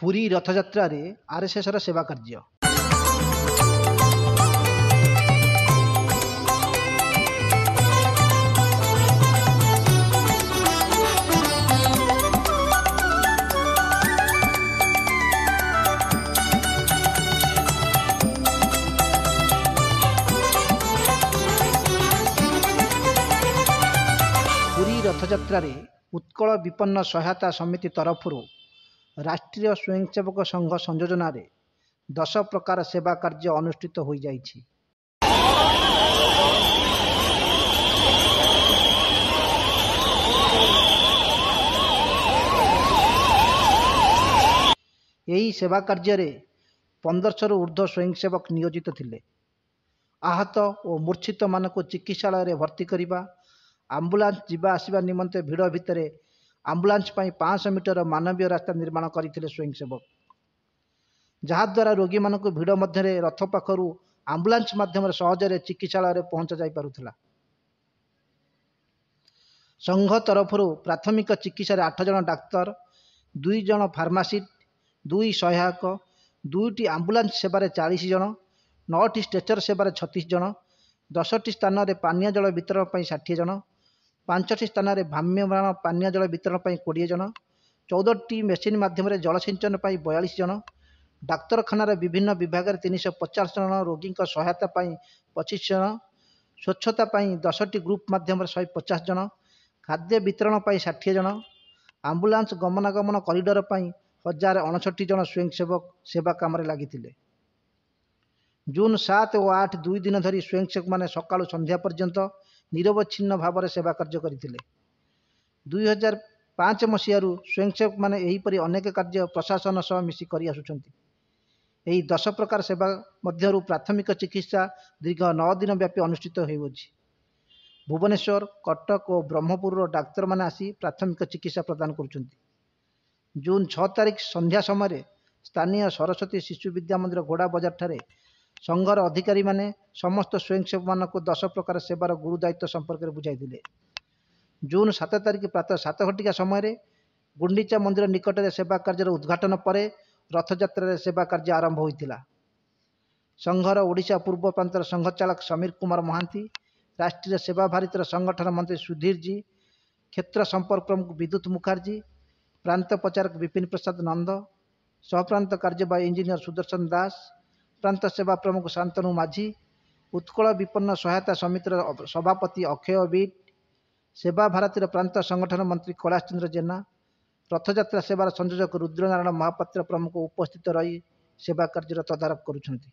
ପୁରୀ ରଥଯାତ୍ରାରେ ଆର୍ଏସ୍ଏସ୍ର ସେବା କାର୍ଯ୍ୟ ରଥଯାତ୍ରାରେ ଉତ୍କଳ ବିପନ୍ନ ସହାୟତା ସମିତି ତରଫରୁ ରାଷ୍ଟ୍ରୀୟ ସ୍ୱୟଂସେବକ ସଂଘ ସଂଯୋଜନାରେ ଦଶ ପ୍ରକାର ସେବା କାର୍ଯ୍ୟ ଅନୁଷ୍ଠିତ ହୋଇଯାଇଛି ଏହି ସେବା କାର୍ଯ୍ୟରେ ପନ୍ଦରଶହରୁ ଉର୍ଦ୍ଧ୍ୱ ସ୍ୱୟଂସେବକ ନିୟୋଜିତ ଥିଲେ ଆହତ ଓ ମୂର୍ଚ୍ଛିତମାନଙ୍କୁ ଚିକିତ୍ସାଳୟରେ ଭର୍ତ୍ତି କରିବା ଆମ୍ବୁଲାନ୍ସ ଯିବା ଆସିବା ନିମନ୍ତେ ଭିଡ଼ ଭିତରେ ଆମ୍ବୁଲାନ୍ସ ପାଇଁ ପାଞ୍ଚଶହ ମିଟର ମାନବୀୟ ରାସ୍ତା ନିର୍ମାଣ କରିଥିଲେ ସ୍ୱୟଂସେବକ ଯାହାଦ୍ୱାରା ରୋଗୀମାନଙ୍କୁ ଭିଡ଼ ମଧ୍ୟରେ ରଥ ପାଖରୁ ଆମ୍ବୁଲାନ୍ସ ମାଧ୍ୟମରେ ସହଜରେ ଚିକିତ୍ସାଳୟରେ ପହଞ୍ଚା ଯାଇପାରୁଥିଲା ସଂଘ ତରଫରୁ ପ୍ରାଥମିକ ଚିକିତ୍ସାରେ ଆଠ ଜଣ ଡାକ୍ତର ଦୁଇ ଜଣ ଫାର୍ମାସିଷ୍ଟ ଦୁଇ ସହାୟକ ଦୁଇଟି ଆମ୍ବୁଲାନ୍ସ ସେବାରେ ଚାଳିଶ ଜଣ ନଅଟି ଷ୍ଟ୍ରେଚର ସେବାରେ ଛତିଶ ଜଣ ଦଶଟି ସ୍ଥାନରେ ପାନୀୟ ଜଳ ବିତରଣ ପାଇଁ ଷାଠିଏ ଜଣ ପାଞ୍ଚଟି ସ୍ଥାନରେ ଭ୍ରାମ୍ୟମାଣ ପାନୀୟ ଜଳ ବିତରଣ ପାଇଁ କୋଡ଼ିଏ ଜଣ ଚଉଦଟି ମେସିନ୍ ମାଧ୍ୟମରେ ଜଳସେଚନ ପାଇଁ ବୟାଳିଶ ଜଣ ଡାକ୍ତରଖାନାର ବିଭିନ୍ନ ବିଭାଗରେ ତିନିଶହ ପଚାଶ ଜଣ ରୋଗୀଙ୍କ ସହାୟତା ପାଇଁ ପଚିଶ ଜଣ ସ୍ୱଚ୍ଛତା ପାଇଁ ଦଶଟି ଗ୍ରୁପ୍ ମାଧ୍ୟମରେ ଶହେ ପଚାଶ ଜଣ ଖାଦ୍ୟ ବିତରଣ ପାଇଁ ଷାଠିଏ ଜଣ ଆମ୍ବୁଲାନ୍ସ ଗମନାଗମନ କରିଡ଼ର ପାଇଁ ହଜାର ଅଣଷଠି ଜଣ ସ୍ୱୟଂସେବକ ସେବା କାମରେ ଲାଗିଥିଲେ ଜୁନ୍ ସାତ ଓ ଆଠ ଦୁଇ ଦିନ ଧରି ସ୍ୱୟଂସେବକମାନେ ସକାଳୁ ସନ୍ଧ୍ୟା ପର୍ଯ୍ୟନ୍ତ ନିରବଚ୍ଛିନ୍ନ ଭାବରେ ସେବା କାର୍ଯ୍ୟ କରିଥିଲେ ଦୁଇ ହଜାର ପାଞ୍ଚ ମସିହାରୁ ସ୍ୱୟଂସେବକମାନେ ଏହିପରି ଅନେକ କାର୍ଯ୍ୟ ପ୍ରଶାସନ ସହ ମିଶି କରି ଆସୁଛନ୍ତି ଏହି ଦଶ ପ୍ରକାର ସେବା ମଧ୍ୟରୁ ପ୍ରାଥମିକ ଚିକିତ୍ସା ଦୀର୍ଘ ନଅ ଦିନ ବ୍ୟାପୀ ଅନୁଷ୍ଠିତ ହେଉଅଛି ଭୁବନେଶ୍ୱର କଟକ ଓ ବ୍ରହ୍ମପୁରର ଡାକ୍ତରମାନେ ଆସି ପ୍ରାଥମିକ ଚିକିତ୍ସା ପ୍ରଦାନ କରୁଛନ୍ତି ଜୁନ୍ ଛଅ ତାରିଖ ସନ୍ଧ୍ୟା ସମୟରେ ସ୍ଥାନୀୟ ସରସ୍ୱତୀ ଶିଶୁ ବିଦ୍ୟା ମନ୍ଦିର ଘୋଡ଼ା ବଜାରଠାରେ ସଂଘର ଅଧିକାରୀମାନେ ସମସ୍ତ ସ୍ୱୟଂସେବକମାନଙ୍କୁ ଦଶ ପ୍ରକାର ସେବାର ଗୁରୁ ଦାୟିତ୍ୱ ସମ୍ପର୍କରେ ବୁଝାଇଥିଲେ ଜୁନ୍ ସାତ ତାରିଖ ପ୍ରାତଃ ସାତ ଘଟିକା ସମୟରେ ଗୁଣ୍ଡିଚା ମନ୍ଦିର ନିକଟରେ ସେବା କାର୍ଯ୍ୟର ଉଦ୍ଘାଟନ ପରେ ରଥଯାତ୍ରାରେ ସେବା କାର୍ଯ୍ୟ ଆରମ୍ଭ ହୋଇଥିଲା ସଂଘର ଓଡ଼ିଶା ପୂର୍ବ ପ୍ରାନ୍ତର ସଂଘ ଚାଳକ ସମୀର କୁମାର ମହାନ୍ତି ରାଷ୍ଟ୍ରୀୟ ସେବା ଭାରତୀର ସଂଗଠନ ମନ୍ତ୍ରୀ ସୁଧୀର ଜୀ କ୍ଷେତ୍ର ସମ୍ପର୍କ ପ୍ରମୁଖ ବିଦ୍ୟୁତ ମୁଖାର୍ଜୀ ପ୍ରାନ୍ତ ପ୍ରଚାରକ ବିପିନ ପ୍ରସାଦ ନନ୍ଦ ସହପ୍ରାନ୍ତ କାର୍ଯ୍ୟବାହୀ ଇଞ୍ଜିନିୟର ସୁଦର୍ଶନ ଦାସ ପ୍ରାନ୍ତ ସେବା ପ୍ରମୁଖ ଶାନ୍ତନୁ ମାଝୀ ଉତ୍କଳ ବିପନ୍ନ ସହାୟତା ସମିତିର ସଭାପତି ଅକ୍ଷୟ ବିଟ୍ ସେବା ଭାରତୀର ପ୍ରାନ୍ତ ସଂଗଠନ ମନ୍ତ୍ରୀ କୈଳାସ ଚନ୍ଦ୍ର ଜେନା ରଥଯାତ୍ରା ସେବାର ସଂଯୋଜକ ରୁଦ୍ରନାରାୟଣ ମହାପାତ୍ର ପ୍ରମୁଖ ଉପସ୍ଥିତ ରହି ସେବା କାର୍ଯ୍ୟର ତଦାରଖ କରୁଛନ୍ତି